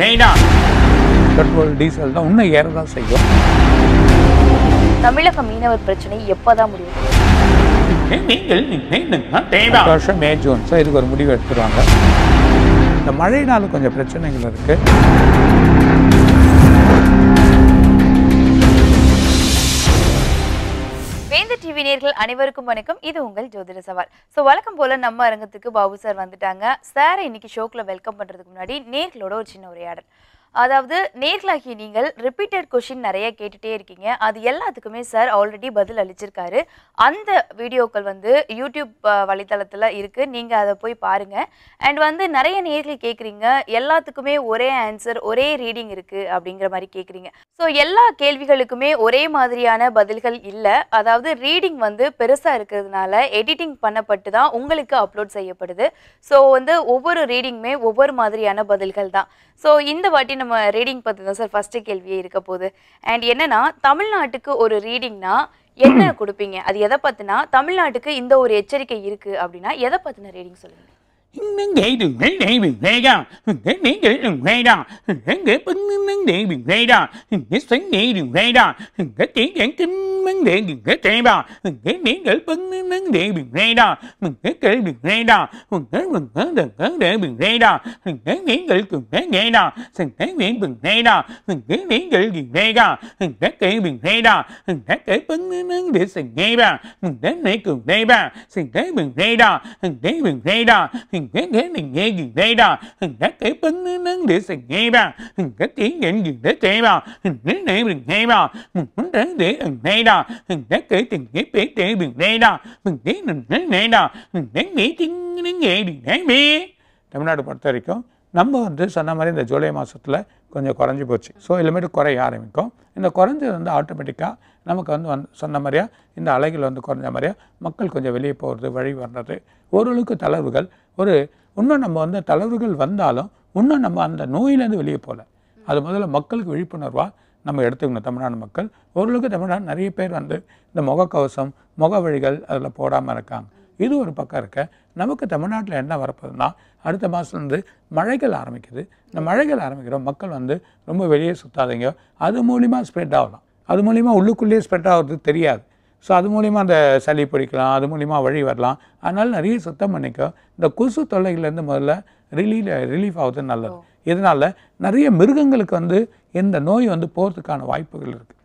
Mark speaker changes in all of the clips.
Speaker 1: வேண்டாம் petrol diesel தான் இன்னும் ஏற தான் செய்யும்
Speaker 2: தமிழக மீனவர் பிரச்சனை எப்போதான் முடிவு
Speaker 1: வருஷம் மே ஜூன் இதுக்கு ஒரு முடிவு எடுத்துருவாங்க இந்த மழையினால கொஞ்சம் பிரச்சனைகள் இருக்குது
Speaker 2: டிவி நேர்கள் அனைவருக்கும் வணக்கம் இது உங்கள் ஜோதிட சவால் ஸோ வழக்கம் போல நம்ம அரங்கத்துக்கு பாபு சார் வந்துட்டாங்க சாரை இன்னைக்கு ஷோக்கில் வெல்கம் பண்ணுறதுக்கு முன்னாடி நேர்களோட ஒரு சின்ன உரையாடல் அதாவது நேர்களாகிய நீங்கள் ரிப்பீட்டட் கொஷின் நிறைய கேட்டுகிட்டே இருக்கீங்க அது எல்லாத்துக்குமே சார் ஆல்ரெடி பதில் அளிச்சிருக்காரு அந்த வீடியோக்கள் வந்து யூடியூப் வலைத்தளத்தில் இருக்குது நீங்கள் அதை போய் பாருங்கள் அண்ட் வந்து நிறைய நேர்கள் கேட்குறீங்க எல்லாத்துக்குமே ஒரே ஆன்சர் ஒரே ரீடிங் இருக்குது அப்படிங்கிற மாதிரி கேட்குறீங்க ஸோ எல்லா கேள்விகளுக்குமே ஒரே மாதிரியான பதில்கள் இல்லை அதாவது ரீடிங் வந்து பெருசாக இருக்கிறதுனால எடிட்டிங் பண்ணப்பட்டு தான் உங்களுக்கு அப்லோட் செய்யப்படுது ஸோ வந்து ஒவ்வொரு ரீடிங்குமே ஒவ்வொரு மாதிரியான பதில்கள் தான் ஸோ இந்த வாட்டி நம்ம ரீடிங் பற்றி தான் சார் ஃபஸ்ட்டு கேள்வியே இருக்க போகுது அண்ட் என்னென்னா தமிழ்நாட்டுக்கு ஒரு ரீடிங்னா என்ன கொடுப்பீங்க அது எதை பற்றினா தமிழ்நாட்டுக்கு இந்த ஒரு எச்சரிக்கை இருக்குது அப்படின்னா எதை பற்றின ரீடிங் சொல்லுங்கள்
Speaker 3: nắng để đừng nắng để đừng nghe ra nắng để để đừng nghe ra nắng để bấn nắng để đừng nghe ra nắng sáng để đừng nghe ra nắng chỉ để kinh nắng để đừng nghe tre ra nắng để để bấn nắng để đừng nghe ra mình nắng để đừng nghe ra mình nắng mình nắng đừng nắng để đừng nghe ra mình nắng để để đừng nắng nghe ra mình nắng để đừng nghe ra mình nắng để để đừng nghe ra mình nắng để đừng nghe ra mình nắng để bấn nắng để sừng nghe ra mình nắng để cường nghe ra mình nắng đừng nghe ra mình nắng đừng nghe ra hình thế thế mình nghe gì đây đó hình thế thế bấn nó nâng để sành nghe ba hình thế tiếng nhận gì thế thế ba hình thế này mình nghe ba mình muốn thế để hình đây đó hình thế kể tình thế bế tế mình đây đó mình thế mình thế này đó mình thế mỹ tiếng nghe đi thế mỹ
Speaker 1: Tamil Nadu பொறுத்த வரைக்கும் நம்ம வந்து சொன்ன மாதிரி இந்த ஜூலை மாதத்தில் கொஞ்சம் குறைஞ்சி போச்சு ஸோ இனிமேட்டு குறைய ஆரம்பிக்கும் இந்த குறைஞ்சது வந்து ஆட்டோமேட்டிக்காக நமக்கு வந்து வந்து சொன்ன மாதிரியா இந்த அலைகள் வந்து குறைஞ்ச மாதிரியா மக்கள் கொஞ்சம் வெளியே போகிறது வழி வர்றது ஓரளவுக்கு தளர்வுகள் ஒரு இன்னும் நம்ம வந்து தளர்வுகள் வந்தாலும் இன்னும் நம்ம அந்த நோயிலேருந்து வெளியே போகல அது முதல்ல மக்களுக்கு விழிப்புணர்வாக நம்ம எடுத்துக்கணும் தமிழ்நாடு மக்கள் ஓரளவுக்கு தமிழ்நாடு நிறைய பேர் வந்து இந்த முகக்கவசம் முக வழிகள் அதில் போடாமல் இருக்காங்க இது ஒரு பக்கம் இருக்க நமக்கு தமிழ்நாட்டில் என்ன வரப்போதுன்னா அடுத்த மாதத்துலேருந்து மழைகள் ஆரம்பிக்குது இந்த மழைகள் ஆரம்பிக்கிறோம் மக்கள் வந்து ரொம்ப வெளியே சுற்றாதீங்க அது மூலிமா ஸ்ப்ரெட் ஆகலாம் அது மூலிமா உள்ளுக்குள்ளேயே ஸ்ப்ரெட் ஆகிறது தெரியாது ஸோ அது மூலிமா அந்த சளி பிடிக்கலாம் அது மூலிமா வழி வரலாம் அதனால் நிறைய சுத்தம் பண்ணிக்க இந்த கொசு தொல்லைகள்லேருந்து முதல்ல ரிலீ ரிலீஃப் ஆகுது நல்லது இதனால் நிறைய மிருகங்களுக்கு வந்து இந்த நோய் வந்து போகிறதுக்கான வாய்ப்புகள் இருக்குது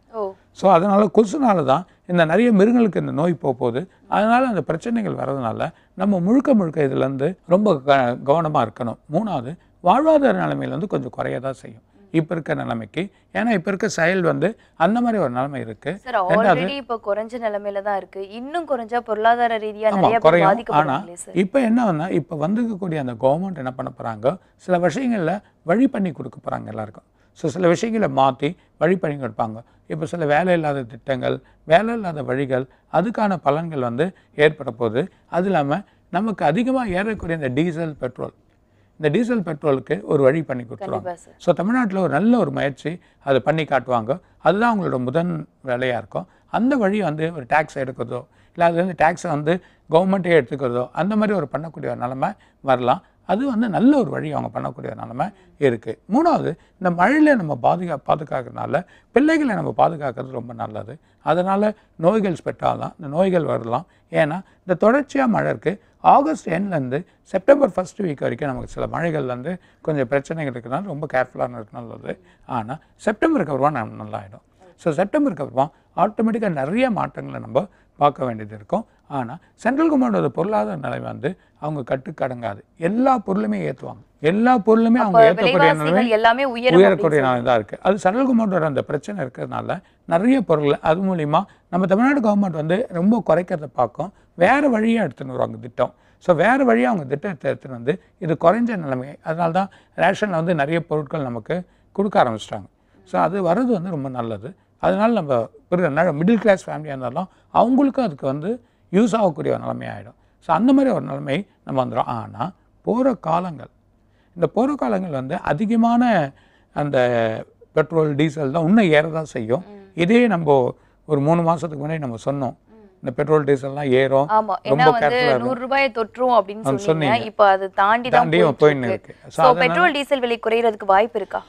Speaker 1: ஸோ அதனால் கொசுனால தான் இந்த நிறைய மிருகங்களுக்கு இந்த நோய் போகுது அதனால் அந்த பிரச்சனைகள் வர்றதுனால நம்ம முழுக்க முழுக்க இதுலேருந்து ரொம்ப க கவனமாக இருக்கணும் மூணாவது வாழ்வாதார நிலைமையிலேருந்து கொஞ்சம் குறைய தான் செய்யும் இப்போ இருக்க நிலைமைக்கு ஏன்னா இப்போ இருக்க செயல் வந்து அந்த மாதிரி ஒரு நிலைமை இருக்கு
Speaker 2: இப்போ குறைஞ்ச நிலைமையில தான் இருக்கு இன்னும் குறைஞ்சா பொருளாதார ரீதியாக நிறைய குறையும் ஆனால் இப்போ என்னன்னா
Speaker 1: இப்போ வந்துக்கக்கூடிய அந்த கவர்மெண்ட் என்ன பண்ண போகிறாங்க சில விஷயங்களில் வழி பண்ணி கொடுக்க போகிறாங்க எல்லாருக்கும் ஸோ சில விஷயங்களை மாற்றி வழி கொடுப்பாங்க இப்போ சில வேலை இல்லாத திட்டங்கள் வேலை இல்லாத வழிகள் அதுக்கான பலன்கள் வந்து ஏற்பட போகுது அது இல்லாமல் நமக்கு அதிகமாக ஏறக்கூடிய இந்த டீசல் பெட்ரோல் இந்த டீசல் பெட்ரோலுக்கு ஒரு வழி பண்ணி கொடுத்துருவாங்க ஸோ தமிழ்நாட்டில் ஒரு நல்ல ஒரு முயற்சி அதை பண்ணி காட்டுவாங்க அதுதான் அவங்களோட முதன் வேலையாக இருக்கும் அந்த வழி வந்து ஒரு டேக்ஸ் எடுக்கிறதோ இல்லை அது வந்து டேக்ஸை வந்து கவர்மெண்ட்டே எடுத்துக்கிறதோ அந்த மாதிரி ஒரு பண்ணக்கூடிய நிலமை வரலாம் அது வந்து நல்ல ஒரு வழி அவங்க பண்ணக்கூடிய நிலமை இருக்குது மூணாவது இந்த மழையில் நம்ம பாதுகா பாதுகாக்கிறதுனால பிள்ளைகளை நம்ம பாதுகாக்கிறது ரொம்ப நல்லது அதனால் நோய்கள் ஸ்பெட்டாகலாம் இந்த நோய்கள் வரலாம் ஏன்னா இந்த தொடர்ச்சியாக மழை இருக்குது ஆகஸ்ட் எண்ட்லேருந்து செப்டம்பர் ஃபஸ்ட் வீக் வரைக்கும் நமக்கு சில மழைகள் வந்து கொஞ்சம் பிரச்சனைகள் இருக்கிறதுனால ரொம்ப கேர்ஃபுல்லாக இருக்கு நல்லது ஆனால் செப்டம்பருக்கு அப்புறமா நம்ம நல்லாயிடும் ஸோ செப்டம்பருக்கு அப்புறமா ஆட்டோமேட்டிக்காக நிறைய மாற்றங்களை நம்ம பார்க்க வேண்டியது இருக்கும் ஆனால் சென்ட்ரல் கவர்மெண்டோட பொருளாதார நிலை வந்து அவங்க கட்டுக்கடங்காது எல்லா பொருளுமே ஏற்றுவாங்க எல்லா பொருளுமே அவங்க ஏற்றக்கூடிய நிலைமை
Speaker 2: எல்லாமே உயரக்கூடிய நிலை
Speaker 1: தான் இருக்குது அது சென்ட்ரல் கவர்மெண்டோட அந்த பிரச்சனை இருக்கிறதுனால நிறைய பொருள் அது மூலிமா நம்ம தமிழ்நாடு கவர்மெண்ட் வந்து ரொம்ப குறைக்கிறத பார்க்கும் வேறு வழியாக எடுத்துன்னு வருவாங்க திட்டம் ஸோ வேறு வழியாக அவங்க திட்டத்தை எடுத்துகிட்டு வந்து இது குறைஞ்ச நிலைமை அதனால தான் ரேஷனில் வந்து நிறைய பொருட்கள் நமக்கு கொடுக்க ஆரம்பிச்சிட்டாங்க ஸோ அது வர்றது வந்து ரொம்ப நல்லது அதனால் நம்ம புரியுது மிடில் கிளாஸ் ஃபேமிலியாக இருந்தாலும் அவங்களுக்கும் அதுக்கு வந்து யூஸ் ஆகக்கூடிய ஒரு நிலைமையாகிடும் ஸோ அந்த மாதிரி ஒரு நிலைமை நம்ம வந்துடும் ஆனால் போகிற காலங்கள் இந்த போகிற காலங்கள் வந்து அதிகமான அந்த பெட்ரோல் டீசல் தான் இன்னும் ஏற தான் செய்யும் இதே நம்ம ஒரு மூணு மாதத்துக்கு முன்னாடி நம்ம சொன்னோம் இந்த பெட்ரோல் டீசல்லாம்
Speaker 3: ஏறும் ரொம்ப கேர்ஃபுல்லா நூறு
Speaker 2: ரூபாய் தொற்றும் அப்படின்னு சொன்னீங்க இப்போ அது தாண்டி தான் போயிட்டு
Speaker 3: இருக்கு பெட்ரோல்
Speaker 2: டீசல் விலை குறையிறதுக்கு வாய்ப்பு இருக்கா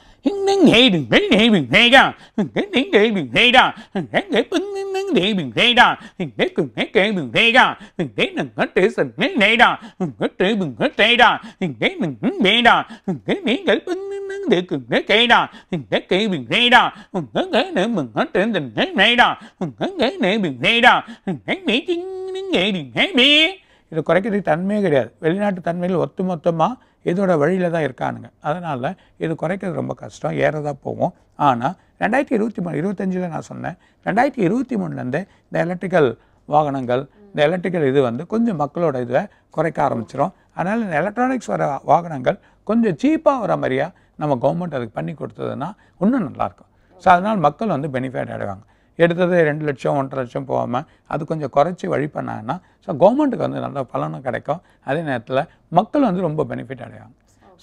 Speaker 3: இதை குறைக்கிறதுக்கு தன்மையே கிடையாது வெளிநாட்டு தன்மையில் ஒத்து மொத்தமாக இதோட
Speaker 1: வழியில் தான் இருக்கானுங்க அதனால் இது குறைக்கிறது ரொம்ப கஷ்டம் ஏறதாக போகும் ஆனால் ரெண்டாயிரத்தி இருபத்தி மூணு இருபத்தஞ்சில் நான் சொன்னேன் ரெண்டாயிரத்தி இருபத்தி மூணுலேருந்து இந்த எலக்ட்ரிக்கல் வாகனங்கள் இந்த எலக்ட்ரிக்கல் இது வந்து கொஞ்சம் மக்களோட இதை குறைக்க ஆரம்பிச்சிடும் அதனால் இந்த எலக்ட்ரானிக்ஸ் வர வாகனங்கள் கொஞ்சம் சீப்பாக வர மாதிரியாக நம்ம கவர்மெண்ட் அதுக்கு பண்ணி கொடுத்ததுன்னா இன்னும் நல்லாயிருக்கும் ஸோ அதனால் மக்கள் வந்து பெனிஃபிட் ஆகிடுவாங்க எடுத்தது ரெண்டு லட்சம் ஒன்றரை லட்சம் போகாமல் அது கொஞ்சம் குறைச்சி வழி பண்ணாங்கன்னா ஸோ கவர்மெண்ட்டுக்கு வந்து நல்ல பலனும் கிடைக்கும் அதே நேரத்தில் மக்கள் வந்து ரொம்ப பெனிஃபிட் அடையாங்க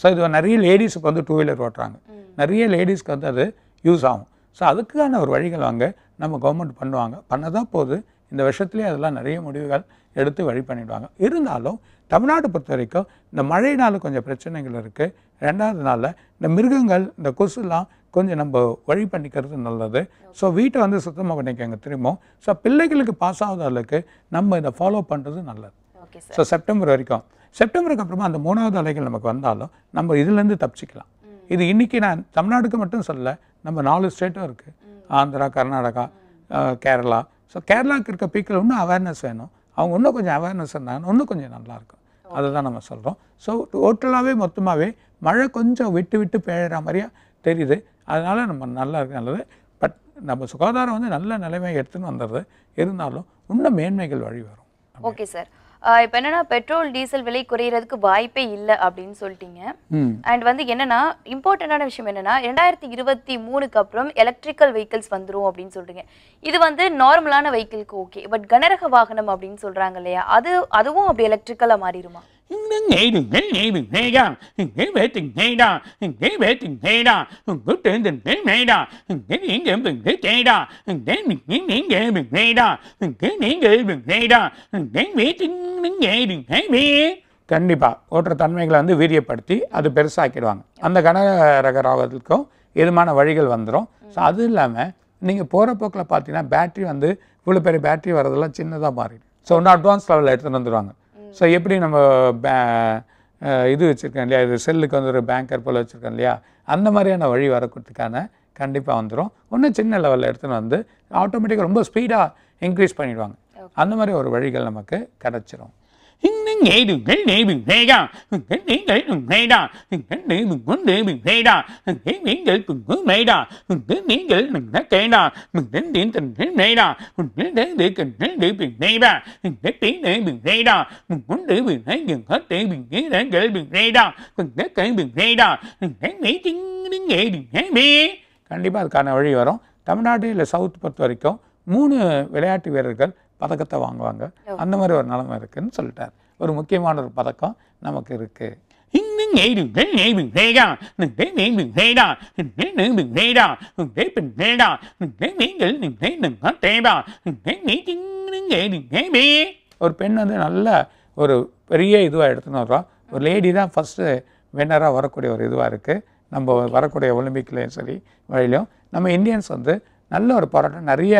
Speaker 1: ஸோ இது நிறைய லேடிஸுக்கு வந்து டூ வீலர் ஓட்டுறாங்க நிறைய லேடிஸ்க்கு வந்து அது யூஸ் ஆகும் ஸோ அதுக்கான ஒரு வழிகள் வாங்க நம்ம கவர்மெண்ட் பண்ணுவாங்க பண்ணதான் போகுது இந்த வருஷத்துலேயே அதெல்லாம் நிறைய முடிவுகள் எடுத்து வழி பண்ணிவிடுவாங்க இருந்தாலும் தமிழ்நாடு பொறுத்த வரைக்கும் இந்த மழையினால் கொஞ்சம் பிரச்சனைகள் இருக்குது ரெண்டாவது நாளில் இந்த மிருகங்கள் இந்த கொசுலாம் கொஞ்சம் நம்ம வழி பண்ணிக்கிறது நல்லது ஸோ வீட்டை வந்து சுத்தமாக பண்ணிக்கோங்க திரும்பவும் ஸோ பிள்ளைகளுக்கு பாஸ் ஆகாத அளவுக்கு நம்ம இதை ஃபாலோ பண்ணுறது நல்லது ஸோ செப்டம்பர் வரைக்கும் செப்டம்பருக்கு அப்புறமா அந்த மூணாவது அலைகள் நமக்கு வந்தாலும் நம்ம இதுலேருந்து தப்பிச்சிக்கலாம் இது இன்றைக்கி நான் தமிழ்நாடுக்கு மட்டும் சொல்ல நம்ம நாலு ஸ்டேட்டும் இருக்குது ஆந்திரா கர்நாடகா கேரளா ஸோ கேரளாவுக்கு இருக்க பீக்கில் இன்னும் அவேர்னஸ் வேணும் அவங்க இன்னும் கொஞ்சம் அவேர்னஸ் இருந்தாங்கன்னா இன்னும் கொஞ்சம் நல்லாயிருக்கும் அதை தான் நம்ம சொல்கிறோம் ஸோ டோட்டலாகவே மொத்தமாகவே மழை கொஞ்சம் விட்டு விட்டு பெய்கிற மாதிரியாக தெரியுது அதனால் நம்ம நல்லா இருக்கு நல்லது பட் நம்ம சுகாதாரம் வந்து நல்ல நிலைமையை எடுத்துன்னு வந்துடுது இருந்தாலும் இன்னும் மேன்மைகள் வழி வரும்
Speaker 2: ஓகே சார் இப்போ என்னன்னா பெட்ரோல் டீசல் விலை குறையிறதுக்கு வாய்ப்பே இல்லை அப்படின்னு சொல்லிட்டீங்க அண்ட் வந்து என்னன்னா இம்பார்ட்டண்டான விஷயம் என்னன்னா ரெண்டாயிரத்தி இருபத்தி மூணுக்கு அப்புறம் எலக்ட்ரிக்கல் வெஹிக்கிள்ஸ் வந்துடும் அப்படின்னு சொல்றீங்க இது வந்து நார்மலான வெஹிக்கிள்க்கு ஓகே பட் கனரக வாகனம் அப்படின்னு சொல்றாங்க இல்லையா அது அதுவும் அப்படி எலக்ட்ரிக்கலா மாறிடுமா
Speaker 3: கண்டிப்பா ஓட்டுற
Speaker 1: தன்மைகளை வந்து வீரியப்படுத்தி அது பெருசாக்கிடுவாங்க அந்த கனரக ராகத்துக்கும் எதுமான வழிகள் வந்துடும் ஸோ அது இல்லாமல் நீங்கள் போகிற போக்கில் பார்த்தீங்கன்னா பேட்டரி வந்து இவ்வளோ பெரிய பேட்டரி வர்றதெல்லாம் சின்னதாக மாறிடும் ஸோ நான் அட்வான்ஸ் லெவலில் எடுத்துகிட்டு வந்துடுவாங்க ஸோ எப்படி நம்ம இது வச்சுருக்கோம் இல்லையா இது செல்லுக்கு வந்து ஒரு பேங்கர் போல் வச்சுருக்கோம் இல்லையா அந்த மாதிரியான வழி வரக்கூடத்துக்கான கண்டிப்பாக வந்துடும் ஒன்றும் சின்ன லெவலில் எடுத்துன்னு வந்து ஆட்டோமேட்டிக்காக ரொம்ப ஸ்பீடாக இன்க்ரீஸ் பண்ணிடுவாங்க அந்த மாதிரி ஒரு வழிகள்
Speaker 3: நமக்கு கிடச்சிரும் கண்டிப்பா
Speaker 1: அதுக்கான வழி வரும் தமிழ்நாட்டில் சவுத் பொறுத்த வரைக்கும் மூணு விளையாட்டு வீரர்கள் பதக்கத்தை வாங்குவாங்க அந்த மாதிரி ஒரு நிலைமை இருக்குதுன்னு சொல்லிட்டார் ஒரு முக்கியமான ஒரு பதக்கம் நமக்கு இருக்குது ஒரு பெண் வந்து நல்ல ஒரு பெரிய இதுவாக எடுத்துன்னு வர்றோம் ஒரு லேடி தான் ஃபஸ்ட்டு வின்னராக வரக்கூடிய ஒரு இதுவாக இருக்குது நம்ம வரக்கூடிய ஒலிம்பிக்லேயும் சரி வழியிலும் நம்ம இந்தியன்ஸ் வந்து நல்ல ஒரு போராட்டம் நிறைய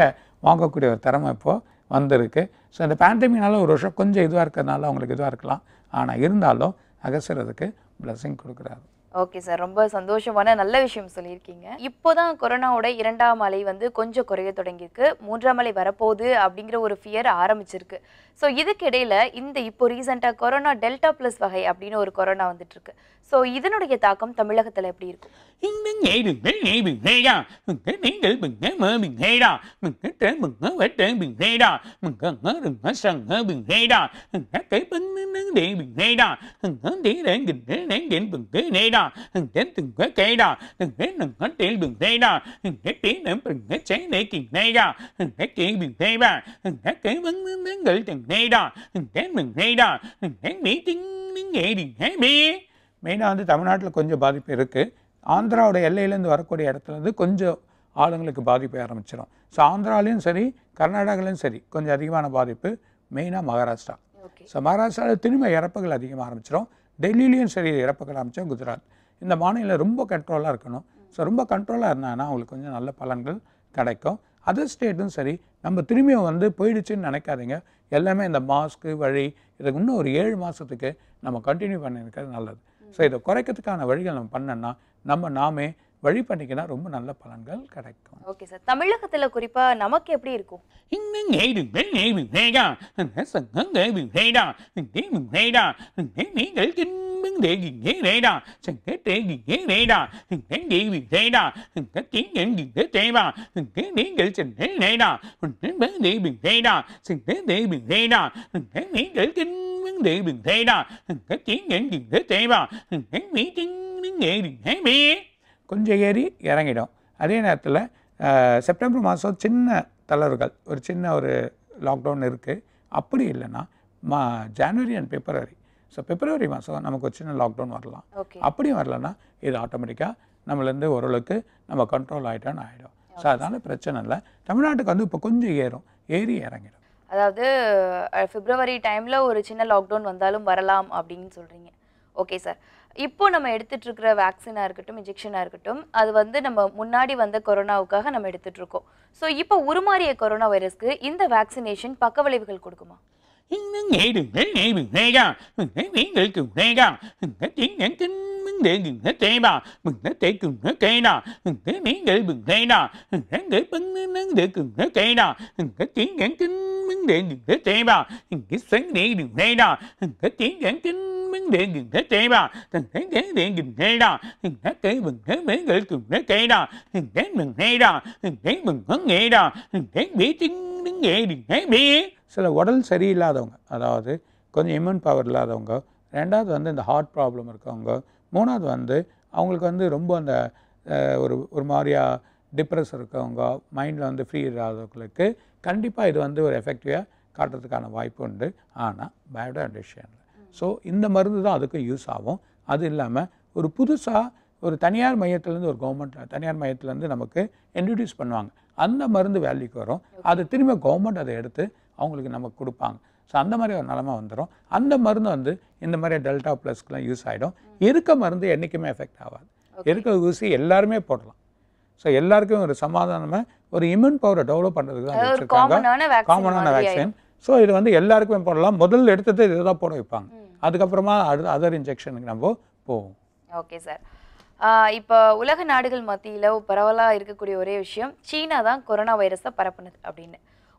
Speaker 1: வாங்கக்கூடிய ஒரு திறமை இப்போது வந்திருக்கு ஸோ இந்த பேண்டமினால் ஒரு வருஷம் கொஞ்சம் இதுவாக இருக்கிறதுனால அவங்களுக்கு இதுவாக இருக்கலாம் ஆனால் இருந்தாலும் அகசரதுக்கு பிளஸ்ஸிங் கொடுக்குறாரு
Speaker 2: ஓகே சார் ரொம்ப சந்தோஷமான நல்ல விஷயம் சொல்லியிருக்கீங்க இப்போ தான் கொரோனாவோட இரண்டாம் அலை வந்து கொஞ்சம் குறைய தொடங்கியிருக்கு மூன்றாம் அலை வரப்போகுது அப்படிங்கிற ஒரு ஃபியர் ஆரம்பிச்சிருக்கு ஸோ இதுக்கிடையில் இந்த இப்போ ரீசெண்டாக கொரோனா டெல்டா ப்ளஸ் வகை அப்படின்னு ஒரு கொரோனா வந்துட்டுருக்கு ஸோ இதனுடைய தாக்கம் தமிழகத்தில் எப்படி இருக்கும்
Speaker 3: மெயினாக
Speaker 1: வந்து தமிழ்நாட்டில் கொஞ்சம் பாதிப்பு இருக்குது ஆந்திராவோட எல்லையிலேருந்து வரக்கூடிய இடத்துல வந்து கொஞ்சம் ஆளுங்களுக்கு பாதிப்பு ஆரம்பிச்சிடும் ஸோ ஆந்திராலேயும் சரி கர்நாடகாலையும் சரி கொஞ்சம் அதிகமான பாதிப்பு மெயினாக மகாராஷ்டிரா ஸோ மகாராஷ்டிராவில் திரும்ப இறப்புகள் அதிகமாக ஆரம்பிச்சிடும் டெல்லியிலையும் சரி இறப்புகள் ஆரம்பித்தோம் குஜராத் இந்த மாநிலம் ரொம்ப கண்ட்ரோலாக இருக்கணும் ஸோ ரொம்ப கண்ட்ரோலாக இருந்தாங்கன்னா அவங்களுக்கு கொஞ்சம் நல்ல பலன்கள் கிடைக்கும் அதர் ஸ்டேட்டும் சரி நம்ம திரும்பியும் வந்து போயிடுச்சுன்னு நினைக்காதீங்க எல்லாமே இந்த மாஸ்க்கு வழி இதுக்கு இன்னும் ஒரு ஏழு மாதத்துக்கு நம்ம கண்டினியூ பண்ணியிருக்கிறது நல்லது ஸோ இதை குறைக்கிறதுக்கான வழிகள் நம்ம பண்ணோன்னா நம்ம நாமே வழி பண்ணிக்கினா ரொம்ப நல்ல பலன்கள் கிடைக்கும்
Speaker 2: ஓகே சார் தமிழகத்தில் குறிப்பாக நமக்கு எப்படி இருக்கும்
Speaker 3: நீங்கள் đệ bình thế đà cái tiếng nghệ đình thế thế bà cái mỹ nghệ thế கொஞ்சம் ஏறி இறங்கிடும் அதே நேரத்தில்
Speaker 1: செப்டம்பர் மாதம் சின்ன தளர்வுகள் ஒரு சின்ன ஒரு லாக்டவுன் இருக்குது அப்படி இல்லைன்னா மா January and February so February மாதம் நமக்கு ஒரு சின்ன லாக்டவுன் வரலாம் அப்படி வரலன்னா இது ஆட்டோமேட்டிக்காக நம்மளேருந்து ஓரளவுக்கு நம்ம கண்ட்ரோல் ஆகிட்டோன்னு ஆகிடும் ஸோ அதனால் பிரச்சனை இல்லை தமிழ்நாட்டுக்கு வந்து இப்போ கொஞ்சம் ஏறும் ஏறி இறங்கிடும்
Speaker 2: அதாவது பிப்ரவரி டைமில் ஒரு சின்ன லாக்டவுன் வந்தாலும் வரலாம் அப்படின்னு சொல்கிறீங்க ஓகே சார் இப்போ நம்ம எடுத்துகிட்டு இருக்கிற வேக்சினாக இருக்கட்டும் இன்ஜெக்ஷனாக இருக்கட்டும் அது வந்து நம்ம முன்னாடி வந்த கொரோனாவுக்காக நம்ம எடுத்துகிட்ருக்கோம் ஸோ இப்போ உருமாறிய கொரோனா வைரஸ்க்கு இந்த வேக்சினேஷன் பக்க விளைவுகள் கொடுக்குமா
Speaker 3: நீங்கள் kinh minh điện đừng thế tệ bà đừng thế sánh điện đừng thế đà đừng thế tiến giảng kinh minh điện đừng thế tệ bà đừng thế giảng điện đừng thế đà đừng thế kể bừng thế mấy gửi cùng thế tệ đà đừng thế mừng thế đà đừng thế mừng hấn nghệ đà đừng thế bị tính đứng nghệ đừng thế bị
Speaker 1: சில உடல் சரியில்லாதவங்க அதாவது கொஞ்சம் immune power இல்லாதவங்க ரெண்டாவது வந்து இந்த heart problem இருக்கவங்க மூணாவது வந்து அவங்களுக்கு வந்து ரொம்ப அந்த ஒரு ஒரு மாதிரியாக டிப்ரெஸ் இருக்கவங்க மைண்டில் வந்து ஃப்ரீ இல்லாதவங்களுக்கு கண்டிப்பாக இது வந்து ஒரு எஃபெக்டிவாக காட்டுறதுக்கான வாய்ப்பு உண்டு ஆனால் பேட் அடிஷனில் ஸோ இந்த மருந்து தான் அதுக்கு யூஸ் ஆகும் அது இல்லாமல் ஒரு புதுசாக ஒரு தனியார் மையத்துலேருந்து ஒரு கவர்மெண்ட் தனியார் மையத்துலேருந்து நமக்கு இன்ட்ரடியூஸ் பண்ணுவாங்க அந்த மருந்து வேல்யூக்கு வரும் அது திரும்ப கவர்மெண்ட் அதை எடுத்து அவங்களுக்கு நமக்கு கொடுப்பாங்க ஸோ அந்த மாதிரி ஒரு நிலமை வந்துடும் அந்த மருந்து வந்து இந்த மாதிரி டெல்டா ப்ளஸ்க்குலாம் யூஸ் ஆகிடும் இருக்க மருந்து என்றைக்குமே எஃபெக்ட் ஆகாது இருக்க ஊசி எல்லாருமே போடலாம் ஸோ எல்லாருக்கும் ஒரு சமாதானமாக ஒரு இம்யூன் பவரை டெவலப் பண்ணுறதுக்கு தான் வச்சுருக்காங்க காமனான வேக்சின் ஸோ இது வந்து எல்லாருக்குமே போடலாம் முதல்ல எடுத்தது இதுதான் போட வைப்பாங்க அதுக்கப்புறமா அது அதர் இன்ஜெக்ஷனுக்கு நம்ம போவோம்
Speaker 2: ஓகே சார் இப்போ உலக நாடுகள் மத்தியில் பரவலாக இருக்கக்கூடிய ஒரே விஷயம் சீனா தான் கொரோனா வைரஸை பரப்புனது அப்படின்னு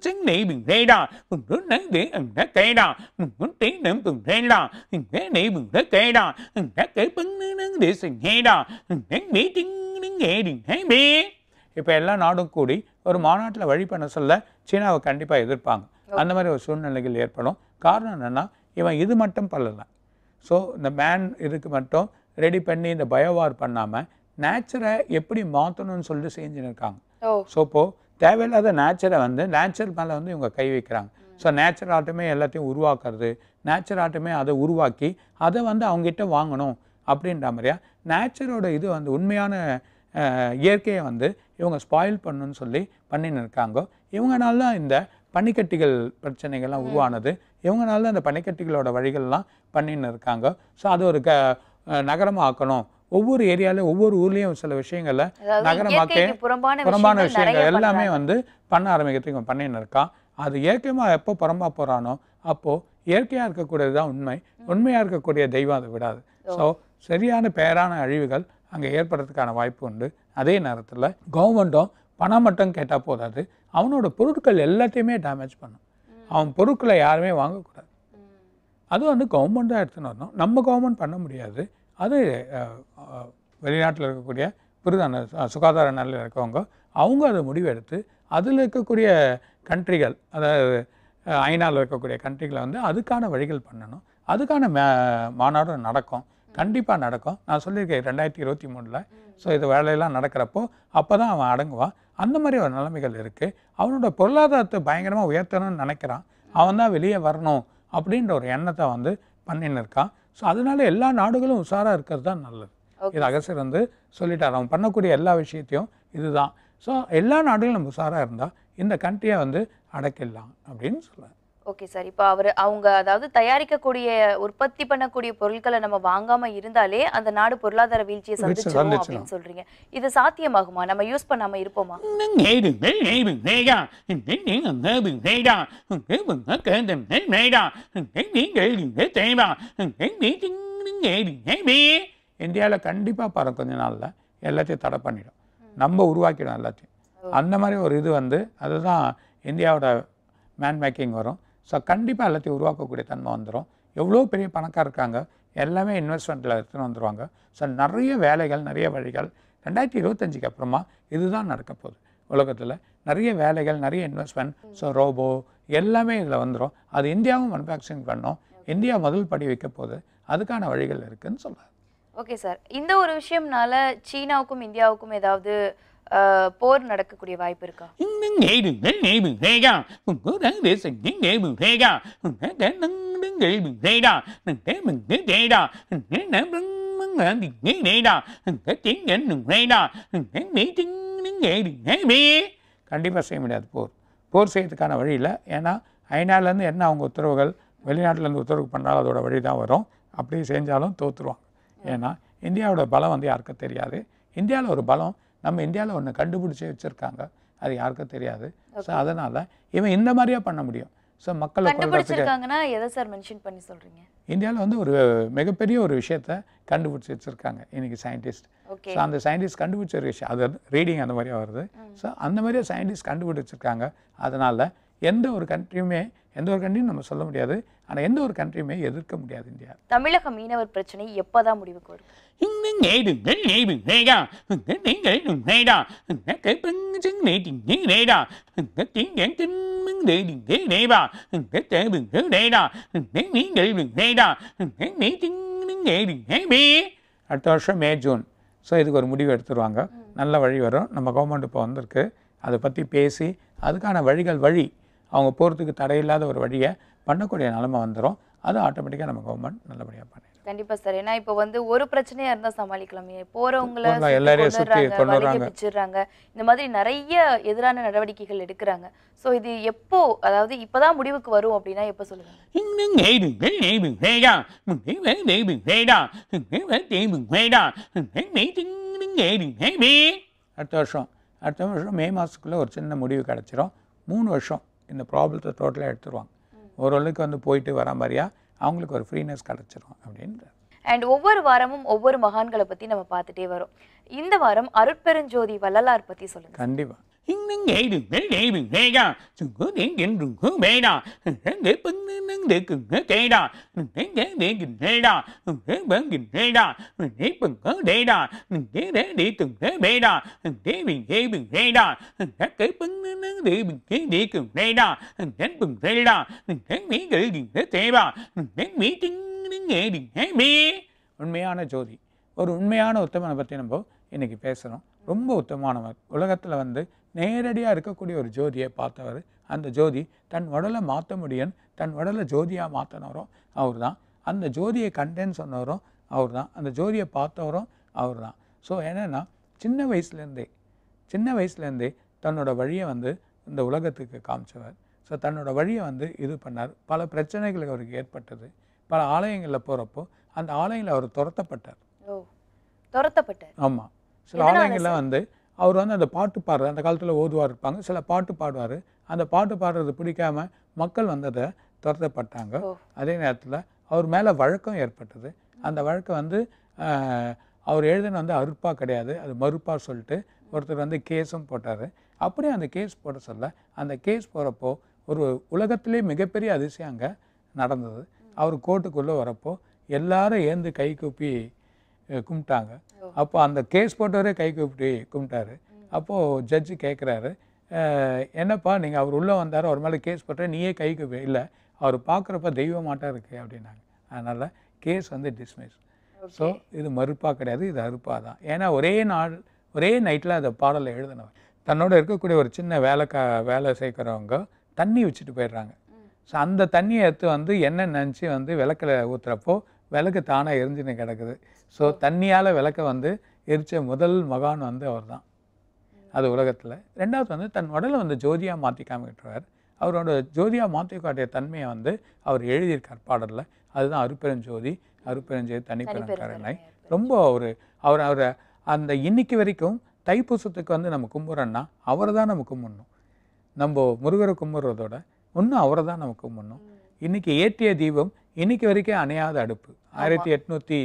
Speaker 3: chính lý bình thế đà bình rất đấy để ảnh đã kế đà bình rất tế đến bình thế đà hình thế này bình rất kế đà hình đã kế bứng nâng để sành thế đà hình đánh mỹ tính đứng nghệ đình thế bì இப்போ எல்லா நாடும் கூடி ஒரு
Speaker 1: மாநாட்டில் வழி பண்ண சொல்ல சீனாவை கண்டிப்பாக எதிர்ப்பாங்க அந்த மாதிரி ஒரு சூழ்நிலைகள் ஏற்படும் காரணம் என்னென்னா இவன் இது மட்டும் பண்ணலை ஸோ இந்த மேன் இதுக்கு மட்டும் ரெடி பண்ணி இந்த பயோவார் பண்ணாமல் நேச்சரை எப்படி மாற்றணும்னு சொல்லிட்டு செஞ்சுன்னு இருக்காங்க ஸோ இப்போது தேவையில்லாத நேச்சரை வந்து நேச்சர் மேலே வந்து இவங்க கை வைக்கிறாங்க ஸோ நேச்சர் ஆட்டமே எல்லாத்தையும் உருவாக்குறது நேச்சர் ஆட்டமே அதை உருவாக்கி அதை வந்து அவங்ககிட்ட வாங்கணும் அப்படின்ற மாதிரியா நேச்சரோட இது வந்து உண்மையான இயற்கையை வந்து இவங்க ஸ்பாயில் பண்ணணும்னு சொல்லி பண்ணின்னு இருக்காங்க இவங்கனால தான் இந்த பனிக்கட்டிகள் பிரச்சனைகள்லாம் உருவானது இவங்கனால அந்த பனிக்கட்டிகளோட வழிகள்லாம் பண்ணின்னு இருக்காங்க ஸோ அது ஒரு க நகரமாக ஆக்கணும் ஒவ்வொரு ஏரியாலையும் ஒவ்வொரு ஊர்லேயும் சில விஷயங்களில் நகரமாக்க
Speaker 2: புறம்பான விஷயங்கள் எல்லாமே
Speaker 1: வந்து பண்ண ஆரம்பிக்கிறதுக்கு பண்ணின்னு இருக்கான் அது இயற்கையாக எப்போ புறம்பா போகிறானோ அப்போது இயற்கையாக இருக்கக்கூடியது தான் உண்மை உண்மையாக இருக்கக்கூடிய தெய்வம் அதை விடாது ஸோ சரியான பெயரான அழிவுகள் அங்கே ஏற்படுறதுக்கான வாய்ப்பு உண்டு அதே நேரத்தில் கவர்மெண்ட்டும் பணம் மட்டும் கேட்டால் போதாது அவனோட பொருட்கள் எல்லாத்தையுமே டேமேஜ் பண்ணும் அவன் பொருட்களை யாருமே வாங்கக்கூடாது அது வந்து கவர்மெண்ட் தான் எடுத்துன்னு வரணும் நம்ம கவர்மெண்ட் பண்ண முடியாது அது வெளிநாட்டில் இருக்கக்கூடிய பிரிதான சுகாதார நிலையில் இருக்கவங்க அவங்க அதை முடிவெடுத்து அதில் இருக்கக்கூடிய கண்ட்ரிகள் அதாவது ஐநாவில் இருக்கக்கூடிய கண்ட்ரிகளை வந்து அதுக்கான வழிகள் பண்ணணும் அதுக்கான மே மாநாடு நடக்கும் கண்டிப்பாக நடக்கும் நான் சொல்லியிருக்கேன் ரெண்டாயிரத்தி இருபத்தி மூணில் ஸோ இது வேலையெல்லாம் நடக்கிறப்போ அப்போ தான் அவன் அடங்குவான் அந்த மாதிரி ஒரு நிலைமைகள் இருக்குது அவனோட பொருளாதாரத்தை பயங்கரமாக உயர்த்தணும்னு நினைக்கிறான் அவன் தான் வெளியே வரணும் அப்படின்ற ஒரு எண்ணத்தை வந்து பண்ணின்னு இருக்கான் ஸோ அதனால எல்லா நாடுகளும் உஷாராக இருக்கிறது தான் நல்லது இது அகசர் வந்து சொல்லிட்டார் அவன் பண்ணக்கூடிய எல்லா விஷயத்தையும் இதுதான் ஸோ எல்லா நாடுகளும் நம்ம உஷாராக இருந்தால் இந்த கண்ட்ரியை வந்து அடக்கிடலாம் அப்படின்னு சொல்லுவேன்
Speaker 2: ஓகே சார் இப்போ அவர் அவங்க அதாவது தயாரிக்கக்கூடிய உற்பத்தி பண்ணக்கூடிய பொருட்களை நம்ம வாங்காம இருந்தாலே அந்த நாடு பொருளாதார வீழ்ச்சியை சந்திச்சிடும் அப்படின்னு சொல்றீங்க இது சாத்தியமாகுமா நம்ம யூஸ் பண்ணாம இருப்போமா
Speaker 3: இந்தியாவில் கண்டிப்பாக
Speaker 1: பாருங்க கொஞ்ச நாளில் எல்லாத்தையும் தடை பண்ணிடும் நம்ம உருவாக்கிடும் எல்லாத்தையும் அந்த மாதிரி ஒரு இது வந்து அதுதான் இந்தியாவோட மேன்மேக்கிங் வரும் ஸோ கண்டிப்பாக எல்லாத்தையும் உருவாக்கக்கூடிய தன்மை வந்துடும் எவ்வளோ பெரிய பணக்காக இருக்காங்க எல்லாமே இன்வெஸ்ட்மெண்ட்டில் எடுத்துன்னு வந்துடுவாங்க ஸோ நிறைய வேலைகள் நிறைய வழிகள் ரெண்டாயிரத்தி இருபத்தஞ்சுக்கு அப்புறமா இதுதான் நடக்க போகுது உலகத்தில் நிறைய வேலைகள் நிறைய இன்வெஸ்ட்மெண்ட் ஸோ ரோபோ எல்லாமே இதில் வந்துடும் அது இந்தியாவும் மேனுஃபேக்சரிங் பண்ணோம் இந்தியா முதல் படி வைக்க போகுது அதுக்கான வழிகள் இருக்குதுன்னு சொல்கிறேன்
Speaker 2: ஓகே சார் இந்த ஒரு விஷயம்னால சீனாவுக்கும் இந்தியாவுக்கும் ஏதாவது போர் நடக்கக்கூடிய வாய்ப்பு இருக்கா
Speaker 3: கண்டிப்பாக
Speaker 1: செய்ய முடியாது போர் போர் செய்யறதுக்கான வழி இல்லை ஏன்னா ஐநாலேருந்து என்ன அவங்க உத்தரவுகள் வெளிநாட்டிலேருந்து உத்தரவு பண்ணாலும் அதோட வழி தான் வரும் அப்படி செஞ்சாலும் தோற்றுருவாங்க ஏன்னா இந்தியாவோட பலம் வந்து யாருக்கும் தெரியாது இந்தியாவில் ஒரு பலம் நம்ம இந்தியாவில் ஒன்று கண்டுபிடிச்சே வச்சுருக்காங்க அது யாருக்கும் தெரியாது ஸோ அதனால் இவன் இந்த மாதிரியாக பண்ண முடியும் ஸோ மக்களை கண்டுபிடிச்சிருக்காங்கன்னா
Speaker 2: எதை சார் மென்ஷன் பண்ணி சொல்கிறீங்க
Speaker 1: இந்தியாவில் வந்து ஒரு மிகப்பெரிய ஒரு விஷயத்த கண்டுபிடிச்சி வச்சுருக்காங்க இன்றைக்கி சயின்டிஸ்ட் ஸோ அந்த சயின்டிஸ்ட் கண்டுபிடிச்ச ஒரு விஷயம் அது ரீடிங் அந்த மாதிரியாக வருது ஸோ அந்த மாதிரியே சயின்டிஸ்ட் கண்டுபிடிச்சிருக்காங்க அதனால் எந்த ஒரு கண்ட்ரியுமே எந்த ஒரு கண்ட்ரியும் நம்ம சொல்ல முடியாது ஆனால் எந்த ஒரு
Speaker 3: கண்ட்ரியுமே எதிர்க்க முடியாது இந்தியா
Speaker 2: தமிழக மீனவர் பிரச்சனை எப்போ தான் முடிவுக்கு வரும்
Speaker 3: அடுத்த
Speaker 1: வருஷம் மே ஜூன் ஸோ இதுக்கு ஒரு முடிவு எடுத்துருவாங்க நல்ல வழி வரும் நம்ம கவர்மெண்ட் இப்போ வந்திருக்கு அதை பற்றி பேசி அதுக்கான வழிகள் வழி அவங்க போகிறதுக்கு தடையில்லாத ஒரு வழியை பண்ணக்கூடிய நிலமை வந்துடும் அது ஆட்டோமேட்டிக்காக நம்ம கவர்மெண்ட் நல்லபடியாக பண்ணி
Speaker 2: கண்டிப்பாக சார் ஏன்னா இப்போ வந்து ஒரு பிரச்சனையாக இருந்தால் சமாளிக்கலாமே போறவங்களை எல்லாரையும் சுற்றி இந்த மாதிரி நிறைய எதிரான நடவடிக்கைகள் எடுக்கிறாங்க ஸோ இது எப்போ அதாவது இப்போதான் முடிவுக்கு வரும் அப்படின்னா எப்போ
Speaker 3: சொல்லுங்கள் அடுத்த வருஷம் அடுத்த வருஷம் மே மாதத்துக்குள்ளே ஒரு சின்ன முடிவு
Speaker 1: கிடச்சிரும் மூணு வருஷம் இந்த ப்ராப்ளத்தை டோட்டலாக எடுத்துருவாங்க ஓரளவுக்கு வந்து போயிட்டு வர மாதிரியா அவங்களுக்கு ஒரு ஃப்ரீனஸ் கிடச்சிரும் அப்படின்ற
Speaker 2: அண்ட் ஒவ்வொரு வாரமும் ஒவ்வொரு மகான்களை பற்றி நம்ம பார்த்துட்டே வரோம் இந்த வாரம் அருட்பெருஞ்சோதி வள்ளலார் பற்றி சொல்லுங்கள்
Speaker 3: கண்டிப்பாக இன்னும் கேடுங்கள் தெய்வம் கேடா சுங்கு தேங்கு வேடா ரெண்டு பங்கு நந்தேக்கு கேடா நெங்கே தேங்கு வேடா உங்கு பங்கு வேடா நீ பங்கு டேடா நீங்கே ரெடி துங்கு வேடா தேவி தேவி வேடா ரெக்கை பங்கு நந்தேவிக்கு தேக்கு வேடா நன் பங்கு வேடா நீங்கள் நீ கழுகிங்க தேவா நீங்கள் மீட்டிங் ஏடிங்கே மீ உண்மையான ஜோதி ஒரு உண்மையான உத்தமனை
Speaker 1: பற்றி நம்ம இன்றைக்கி பேசுகிறோம் ரொம்ப உத்தமானவர் உலகத்தில் வந்து நேரடியாக இருக்கக்கூடிய ஒரு ஜோதியை பார்த்தவர் அந்த ஜோதி தன் உடலை மாற்ற முடியும் தன் உடலை ஜோதியாக மாற்றினவரும் அவர் தான் அந்த ஜோதியை கண்டேன்னு சொன்னவரும் அவர் தான் அந்த ஜோதியை பார்த்தவரும் அவர் தான் ஸோ என்னென்னா சின்ன வயசுலேருந்தே சின்ன வயசுலேருந்தே தன்னோட வழியை வந்து இந்த உலகத்துக்கு காமிச்சவர் ஸோ தன்னோட வழியை வந்து இது பண்ணார் பல பிரச்சனைகள் அவருக்கு ஏற்பட்டது பல ஆலயங்களில் போகிறப்போ அந்த ஆலயங்களில் அவர் துரத்தப்பட்டார்
Speaker 2: துரத்தப்பட்டார் ஆமாம் சில ஆலயங்களில் வந்து
Speaker 1: அவர் வந்து அந்த பாட்டு பாடுற அந்த காலத்தில் ஓதுவார் இருப்பாங்க சில பாட்டு பாடுவார் அந்த பாட்டு பாடுறது பிடிக்காம மக்கள் வந்ததை துரத்தப்பட்டாங்க அதே நேரத்தில் அவர் மேலே வழக்கம் ஏற்பட்டது அந்த வழக்கம் வந்து அவர் எழுதின வந்து அறுப்பாக கிடையாது அது மறுப்பாக சொல்லிட்டு ஒருத்தர் வந்து கேஸும் போட்டார் அப்படியே அந்த கேஸ் போட சொல்ல அந்த கேஸ் போகிறப்போ ஒரு உலகத்திலே மிகப்பெரிய அதிசயம் அங்கே நடந்தது அவர் கோர்ட்டுக்குள்ளே வரப்போ எல்லாரும் ஏந்து கை கூப்பி கும்பிட்டாங்க அப்போ அந்த கேஸ் போட்டவரே கை கூப்பிட்டு கும்பிட்டாரு அப்போது ஜட்ஜு கேட்குறாரு என்னப்பா நீங்கள் அவர் உள்ளே வந்தார் அவர் மேலே கேஸ் போட்ட நீயே கை கூப்பி இல்லை அவர் பார்க்குறப்ப தெய்வமாட்டாக இருக்குது அப்படின்னாங்க அதனால் கேஸ் வந்து டிஸ்மிஸ் ஸோ இது மறுப்பாக கிடையாது இது அறுப்பாக தான் ஏன்னா ஒரே நாள் ஒரே நைட்டில் அந்த பாடலை எழுதினவர் தன்னோட இருக்கக்கூடிய ஒரு சின்ன வேலை க வேலை சேர்க்குறவங்க தண்ணி வச்சுட்டு போயிடுறாங்க ஸோ அந்த தண்ணியை எடுத்து வந்து என்ன நினச்சி வந்து விளக்கில் ஊற்றுறப்போ விளக்கு தானாக எரிஞ்சுன்னு கிடக்குது ஸோ hmm. தண்ணியால் விளக்க வந்து எரித்த முதல் மகான் வந்து அவர் தான் hmm. அது உலகத்தில் ரெண்டாவது வந்து தன் உடலை வந்து ஜோதியாக மாற்றி காமிக்கிட்டுருவார் அவரோட ஜோதியாக மாற்றி காட்டிய தன்மையை வந்து அவர் எழுதியிருக்கார் பாடலில் அதுதான் அருப்பெருஞ்சோதி அருப்பெருஞ்சோதி அருப்பெரும் ரொம்ப ஒரு அவர் அவரை அந்த இன்னைக்கு வரைக்கும் தைப்பூசத்துக்கு வந்து நம்ம கும்பிட்றோன்னா அவரை தான் நம்ம கும்பிடணும் நம்ம முருகரை கும்பிட்றதோட இன்னும் அவரை தான் நம்ம கும்பிடணும் hmm. இன்றைக்கி ஏற்றிய தீபம் இன்றைக்கி வரைக்கும் அணையாத அடுப்பு ஆயிரத்தி எட்நூற்றி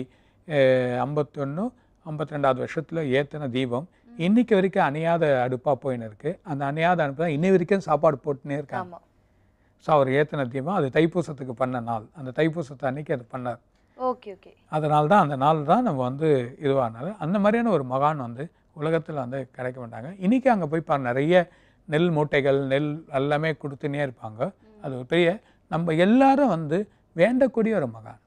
Speaker 1: ஐம்பத்தொன்று ஐம்பத்தி ரெண்டாவது வருஷத்தில் ஏற்றின தீபம் இன்னைக்கு வரைக்கும் அணியாத அடுப்பாக போயின்னு இருக்குது அந்த அணியாத அடுப்பு தான் இன்னி வரைக்கும் சாப்பாடு போட்டுனே இருக்காங்க ஸோ அவர் ஏற்றின தீபம் அது தைப்பூசத்துக்கு பண்ண நாள் அந்த தைப்பூசத்தை அன்னைக்கு அது பண்ணார் ஓகே ஓகே அதனால தான் அந்த நாள் தான் நம்ம வந்து இதுவானது அந்த மாதிரியான ஒரு மகான் வந்து உலகத்தில் வந்து கிடைக்க மாட்டாங்க இன்றைக்கி அங்கே போய் பாரு நிறைய நெல் மூட்டைகள் நெல் எல்லாமே கொடுத்துனே இருப்பாங்க அது பெரிய நம்ம எல்லாரும் வந்து வேண்டக்கூடிய ஒரு மகான்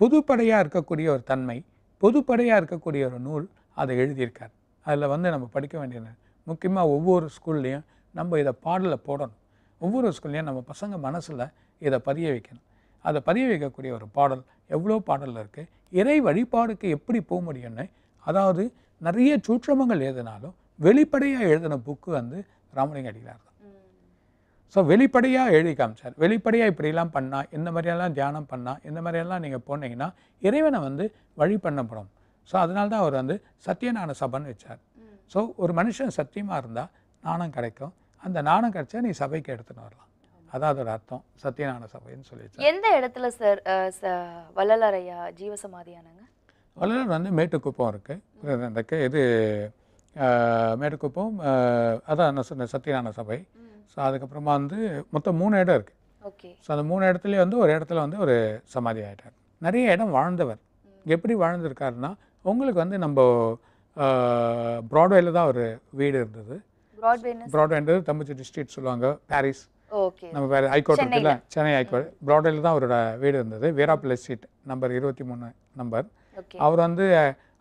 Speaker 1: புதுப்படையாக இருக்கக்கூடிய ஒரு தன்மை பொதுப்படையாக இருக்கக்கூடிய ஒரு நூல் அதை எழுதியிருக்கார் அதில் வந்து நம்ம படிக்க வேண்டியது முக்கியமாக ஒவ்வொரு ஸ்கூல்லையும் நம்ம இதை பாடலில் போடணும் ஒவ்வொரு ஸ்கூல்லையும் நம்ம பசங்க மனசில் இதை பதிய வைக்கணும் அதை பதிய வைக்கக்கூடிய ஒரு பாடல் எவ்வளோ பாடலில் இருக்குது இறை வழிபாடுக்கு எப்படி போக முடியும்னு அதாவது நிறைய சூற்றமங்கள் எழுதினாலும் வெளிப்படையாக எழுதின புக்கு வந்து ராமலிங்க அடிக்கிறார் ஸோ வெளிப்படையாக எழுதி காமிச்சார் வெளிப்படையாக இப்படிலாம் பண்ணால் இந்த மாதிரியெல்லாம் தியானம் பண்ணால் இந்த மாதிரியெல்லாம் நீங்கள் போனீங்கன்னா இறைவனை வந்து வழி பண்ணப்படும் ஸோ அதனால தான் அவர் வந்து சத்தியநாத சபைன்னு வச்சார் ஸோ ஒரு மனுஷன் சத்தியமாக இருந்தால் நாணம் கிடைக்கும் அந்த நாணம் கிடைச்சா நீ சபைக்கு எடுத்துன்னு வரலாம் அதான் அதோட அர்த்தம் சத்தியநாத சபைன்னு சொல்லி
Speaker 2: எந்த இடத்துல சார் வள்ளலரையா ஜீவசமாதியானங்க
Speaker 1: வள்ளலர் வந்து மேட்டுக்குப்பம் இருக்குது இது மேட்டுக்குப்பம் அதான் நான் சொன்னேன் சத்தியநாத சபை ஸோ அதுக்கப்புறமா வந்து மொத்தம் மூணு இடம் இருக்குது ஓகே ஸோ அந்த மூணு இடத்துலேயே வந்து ஒரு இடத்துல வந்து ஒரு சமாதி ஆகிட்டார் நிறைய இடம் வாழ்ந்தவர் எப்படி வாழ்ந்திருக்காருன்னா உங்களுக்கு வந்து நம்ம ப்ராட்வேல தான் ஒரு வீடு இருந்தது ப்ராட்வேன்றது தம்பிச்சட்டி ஸ்ட்ரீட் சொல்லுவாங்க பாரிஸ்
Speaker 2: நம்ம வேறு ஹைகோர்ட் இருக்குல்ல
Speaker 1: சென்னை ஹைகோர்ட் ப்ராட்வேல தான் அவரோட வீடு இருந்தது வீராப்பிள்ளை ஸ்ட்ரீட் நம்பர் இருபத்தி மூணு நம்பர் அவர் வந்து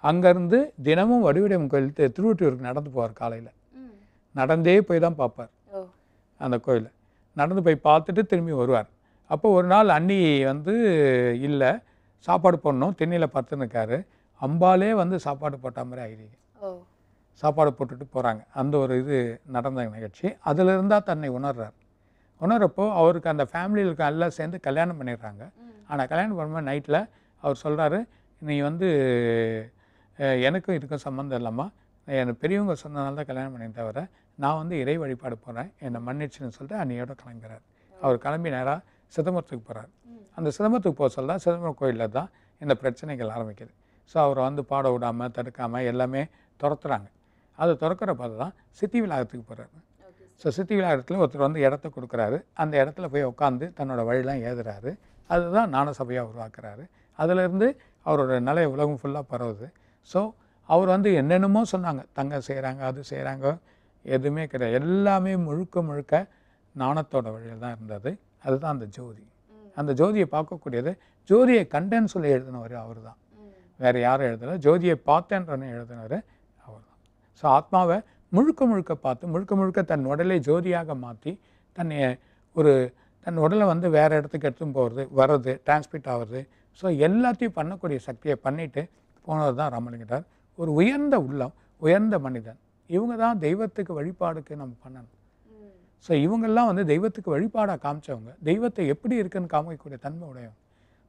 Speaker 1: அங்கேருந்து தினமும் வடிவிடம் கழித்து திருவொட்டியூருக்கு நடந்து போவார் காலையில் நடந்தே போய் தான் பார்ப்பார் அந்த கோயில் நடந்து போய் பார்த்துட்டு திரும்பி வருவார் அப்போ ஒரு நாள் அண்ணி வந்து இல்லை சாப்பாடு போடணும் திண்ணியில் பார்த்துன்னுக்காரு அம்பாலே வந்து சாப்பாடு போட்ட மாதிரி ஆகிறீங்க சாப்பாடு போட்டுட்டு போகிறாங்க அந்த ஒரு இது நடந்த நிகழ்ச்சி அதில் இருந்தால் தன்னை உணர்றார் உணர்றப்போ அவருக்கு அந்த ஃபேமிலியில் எல்லாம் சேர்ந்து கல்யாணம் பண்ணிடுறாங்க ஆனால் கல்யாணம் பண்ணும்போது நைட்டில் அவர் சொல்கிறாரு நீ வந்து எனக்கும் இதுக்கும் சம்மந்தம் இல்லாமல் எனக்கு பெரியவங்க சொன்னதுனால தான் கல்யாணம் பண்ணி தவிர நான் வந்து இறை வழிபாடு போகிறேன் என்னை மன்னிச்சுன்னு சொல்லிட்டு அன்னையோட கிளம்புறார் அவர் கிளம்பி நேராக சிதம்பரத்துக்கு போகிறார் அந்த சிதம்பரத்துக்கு போக சொல்ல சிதம்பரம் கோயிலில் தான் இந்த பிரச்சனைகள் ஆரம்பிக்குது ஸோ அவரை வந்து பாட விடாமல் தடுக்காமல் எல்லாமே துரத்துறாங்க அது துறக்கிற பார்த்து தான் சித்தி விலாகத்துக்கு போகிறாரு ஸோ சித்தி விலாகத்தில் ஒருத்தர் வந்து இடத்த கொடுக்குறாரு அந்த இடத்துல போய் உட்காந்து தன்னோட வழிலாம் ஏதுறாரு அதுதான் ஞான உருவாக்குறாரு அதிலிருந்து அவரோட நிலை உலகம் ஃபுல்லாக பரவுது ஸோ அவர் வந்து என்னென்னமோ சொன்னாங்க தங்க செய்கிறாங்க அது செய்கிறாங்க எதுவுமே கிடையாது எல்லாமே முழுக்க முழுக்க நாணத்தோட வழியில் தான் இருந்தது அதுதான் அந்த ஜோதி அந்த ஜோதியை பார்க்கக்கூடியது ஜோதியை கண்டேன்னு சொல்லி எழுதினவர் அவர் தான் வேறு யாரும் எழுதலை ஜோதியை பார்த்தேன்றன்னு எழுதினவர் அவர் தான் ஸோ ஆத்மாவை முழுக்க முழுக்க பார்த்து முழுக்க முழுக்க தன் உடலை ஜோதியாக மாற்றி தன்னை ஒரு தன் உடலை வந்து வேறு இடத்துக்கு எடுத்துன்னு போகிறது வர்றது டிரான்ஸ்மிட் ஆகிறது ஸோ எல்லாத்தையும் பண்ணக்கூடிய சக்தியை பண்ணிவிட்டு போனவர் தான் ராமலிங்கட்டார் ஒரு உயர்ந்த உள்ளம் உயர்ந்த மனிதன் இவங்க தான் தெய்வத்துக்கு வழிபாடுக்கு நம்ம பண்ணணும் ஸோ இவங்கெல்லாம் வந்து தெய்வத்துக்கு வழிபாடாக காமிச்சவங்க தெய்வத்தை எப்படி இருக்குன்னு காமிக்கக்கூடிய தன்மை உடையவங்க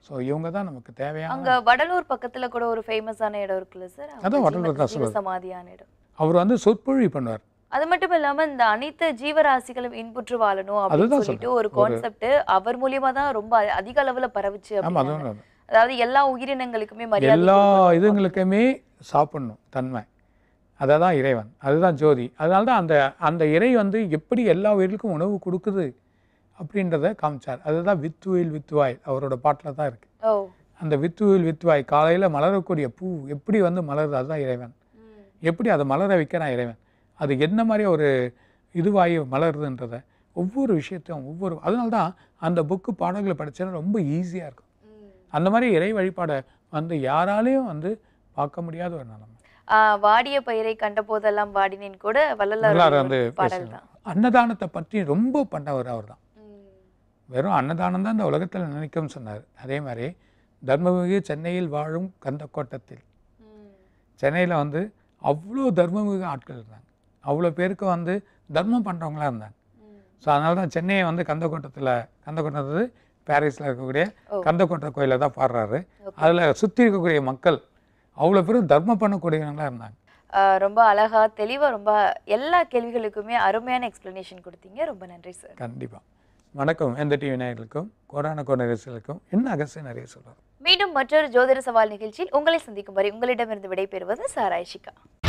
Speaker 1: ஸோ இவங்க தான் நமக்கு தேவையான அங்கே
Speaker 2: வடலூர் பக்கத்தில் கூட ஒரு ஃபேமஸான இடம் இருக்குல்ல சார் அதான் வடலூர் தான் சொல்லுவார் சமாதியான இடம்
Speaker 1: அவர் வந்து சொற்பொழி பண்ணுவார்
Speaker 2: அது மட்டும் இல்லாம இந்த அனைத்து ஜீவராசிகளும் இன்புற்று வாழணும் அப்படின்னு சொல்லிட்டு ஒரு கான்செப்ட் அவர் மூலியமாக தான் ரொம்ப அதிக அளவுல பரவுச்சு அப்படின்னு அதாவது எல்லா உயிரினங்களுக்குமே மரியாதை எல்லா
Speaker 1: இதுங்களுக்குமே சாப்பிடணும் தன்மை அதை தான் இறைவன் அதுதான் ஜோதி அதனால தான் அந்த அந்த இறை வந்து எப்படி எல்லா உயிர்களுக்கும் உணவு கொடுக்குது அப்படின்றத காமிச்சார் அதுதான் வித்துவில் வித்துவாய் அவரோட பாட்டில் தான் இருக்கு அந்த வித்துவில் வித்துவாய் காலையில் மலரக்கூடிய பூ எப்படி வந்து மலருது அதுதான் இறைவன் எப்படி அதை மலர வைக்கிறான் இறைவன் அது என்ன மாதிரி ஒரு இதுவாகி மலருதுன்றத ஒவ்வொரு விஷயத்தையும் ஒவ்வொரு அதனால தான் அந்த புக்கு பாடங்களை படித்தேன்னா ரொம்ப ஈஸியாக இருக்கும் அந்த மாதிரி இறை வழிபாடை வந்து யாராலையும் வந்து பார்க்க முடியாத ஒரு நிலைமை
Speaker 2: வாடிய பயிரை கண்ட போதெல்லாம் வாடினேன் கூட வள்ளலார் வந்து
Speaker 1: அன்னதானத்தை பற்றி ரொம்ப பண்ணவர் அவர் தான் வெறும் அன்னதானம் தான் இந்த உலகத்தில் நினைக்கும்னு சொன்னார் அதே மாதிரி தர்மமிகு சென்னையில் வாழும் கந்தக்கோட்டத்தில் சென்னையில் வந்து அவ்வளோ தர்மமிகு ஆட்கள் இருந்தாங்க அவ்வளோ பேருக்கு வந்து தர்மம் பண்ணுறவங்களாம் இருந்தாங்க ஸோ அதனால தான் சென்னையை வந்து கந்தக்கோட்டத்தில் கந்தக்கோட்டத்தில் பாரிஸில் இருக்கக்கூடிய கந்தக்கோட்டை கோயிலில் தான் பாடுறாரு அதில் சுற்றி இருக்கக்கூடிய மக்கள் அவ்வளோ பேரும் தர்மம் பண்ணக்கூடியவங்களாக இருந்தாங்க
Speaker 2: ரொம்ப அழகாக தெளிவாக ரொம்ப எல்லா கேள்விகளுக்குமே அருமையான எக்ஸ்ப்ளனேஷன் கொடுத்தீங்க ரொம்ப நன்றி சார்
Speaker 1: கண்டிப்பாக வணக்கம் எந்த டி நேயர்களுக்கும் கோடான கோட என்ன இன்னும் அகசிய நிறைய சொல்லுவாங்க
Speaker 2: மீண்டும் மற்றொரு ஜோதிட சவால் நிகழ்ச்சியில் உங்களை சந்திக்கும் வரை உங்களிடமிருந்து விடைபெறுவது சாராய்ஷிகா